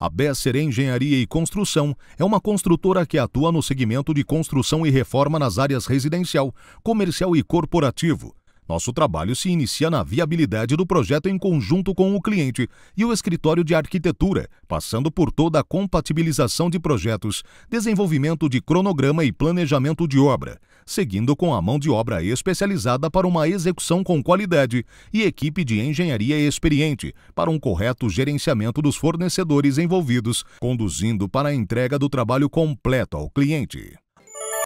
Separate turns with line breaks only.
A Besser Engenharia e Construção é uma construtora que atua no segmento de construção e reforma nas áreas residencial, comercial e corporativo, nosso trabalho se inicia na viabilidade do projeto em conjunto com o cliente e o escritório de arquitetura, passando por toda a compatibilização de projetos, desenvolvimento de cronograma e planejamento de obra, seguindo com a mão de obra especializada para uma execução com qualidade e equipe de engenharia experiente para um correto gerenciamento dos fornecedores envolvidos, conduzindo para a entrega do trabalho completo ao cliente.